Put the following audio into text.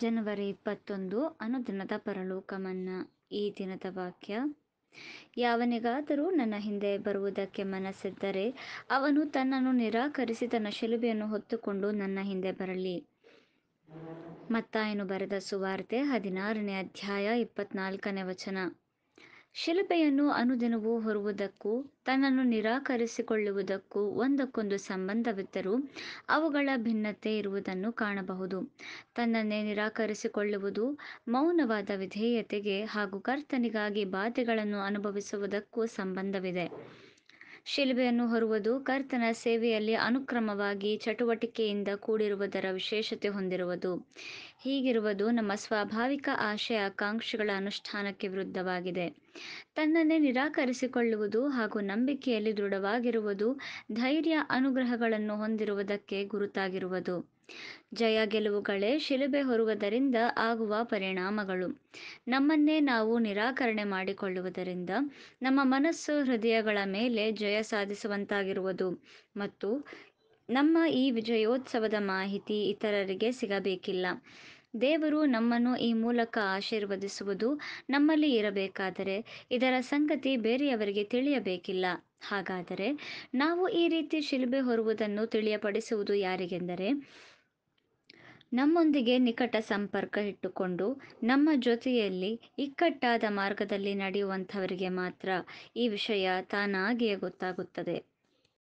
ಜನವರಿ ಇಪ್ಪತ್ತೊಂದು ಅನುದಿನದ ಪರಲೋಕಮನ್ನ ಈ ದಿನದ ವಾಕ್ಯ ಯಾವನಿಗಾದರೂ ನನ್ನ ಹಿಂದೆ ಬರುವುದಕ್ಕೆ ಮನಸ್ಸಿದ್ದರೆ ಅವನು ತನ್ನನ್ನು ನಿರಾಕರಿಸಿ ತನ್ನ ಶಿಲುಬೆಯನ್ನು ಹೊತ್ತುಕೊಂಡು ನನ್ನ ಹಿಂದೆ ಬರಲಿ ಮತ್ತಾಯನು ಬರೆದ ಸುವಾರ್ತೆ ಹದಿನಾರನೇ ಅಧ್ಯಾಯ ಇಪ್ಪತ್ನಾಲ್ಕನೇ ವಚನ ಶಿಲುಬೆಯನ್ನು ಅನುದಿನವು ಹೊರುವುದಕ್ಕೂ ತನ್ನನ್ನು ನಿರಾಕರಿಸಿಕೊಳ್ಳುವುದಕ್ಕೂ ಒಂದಕ್ಕೊಂದು ಸಂಬಂಧವಿದ್ದರೂ ಅವುಗಳ ಭಿನ್ನತೆ ಇರುವುದನ್ನು ಕಾಣಬಹುದು ತನ್ನನ್ನೇ ನಿರಾಕರಿಸಿಕೊಳ್ಳುವುದು ಮೌನವಾದ ವಿಧೇಯತೆಗೆ ಹಾಗೂ ಕರ್ತನಿಗಾಗಿ ಬಾಧೆಗಳನ್ನು ಅನುಭವಿಸುವುದಕ್ಕೂ ಸಂಬಂಧವಿದೆ ಶಿಲುಬೆಯನ್ನು ಹೊರುವುದು ಕರ್ತನ ಸೇವೆಯಲ್ಲಿ ಅನುಕ್ರಮವಾಗಿ ಚಟುವಟಿಕೆಯಿಂದ ಕೂಡಿರುವುದರ ವಿಶೇಷತೆ ಹೊಂದಿರುವುದು ಹೀಗಿರುವುದು ನಮ್ಮ ಸ್ವಾಭಾವಿಕ ಆಶಯ ಆಕಾಂಕ್ಷೆಗಳ ಅನುಷ್ಠಾನಕ್ಕೆ ವಿರುದ್ಧವಾಗಿದೆ ತನ್ನನ್ನೇ ನಿರಾಕರಿಸಿಕೊಳ್ಳುವುದು ಹಾಗೂ ನಂಬಿಕೆಯಲ್ಲಿ ದೃಢವಾಗಿರುವುದು ಧೈರ್ಯ ಅನುಗ್ರಹಗಳನ್ನು ಹೊಂದಿರುವುದಕ್ಕೆ ಗುರುತಾಗಿರುವುದು ಜಯ ಗೆಲುವುಗಳೇ ಶಿಲುಬೆ ಹೊರುವುದರಿಂದ ಆಗುವ ಪರಿಣಾಮಗಳು ನಮ್ಮನ್ನೇ ನಾವು ನಿರಾಕರಣೆ ಮಾಡಿಕೊಳ್ಳುವುದರಿಂದ ನಮ್ಮ ಮನಸ್ಸು ಹೃದಯಗಳ ಮೇಲೆ ಜಯ ಸಾಧಿಸುವಂತಾಗಿರುವುದು ಮತ್ತು ನಮ್ಮ ಈ ವಿಜಯೋತ್ಸವದ ಮಾಹಿತಿ ಇತರರಿಗೆ ಸಿಗಬೇಕಿಲ್ಲ ದೇವರು ನಮ್ಮನ್ನು ಈ ಮೂಲಕ ಆಶೀರ್ವದಿಸುವುದು ನಮ್ಮಲ್ಲಿ ಇರಬೇಕಾದರೆ ಇದರ ಸಂಗತಿ ಬೇರೆಯವರಿಗೆ ತಿಳಿಯಬೇಕಿಲ್ಲ ಹಾಗಾದರೆ ನಾವು ಈ ರೀತಿ ಶಿಲುಬೆ ಹೊರುವುದನ್ನು ತಿಳಿಯಪಡಿಸುವುದು ಯಾರಿಗೆಂದರೆ ನಮ್ಮೊಂದಿಗೆ ನಿಕಟ ಸಂಪರ್ಕ ಇಟ್ಟುಕೊಂಡು ನಮ್ಮ ಜೊತೆಯಲ್ಲಿ ಇಕ್ಕಟ್ಟಾದ ಮಾರ್ಗದಲ್ಲಿ ನಡೆಯುವಂಥವರಿಗೆ ಮಾತ್ರ ಈ ವಿಷಯ ತಾನಾಗಿಯೇ ಗೊತ್ತಾಗುತ್ತದೆ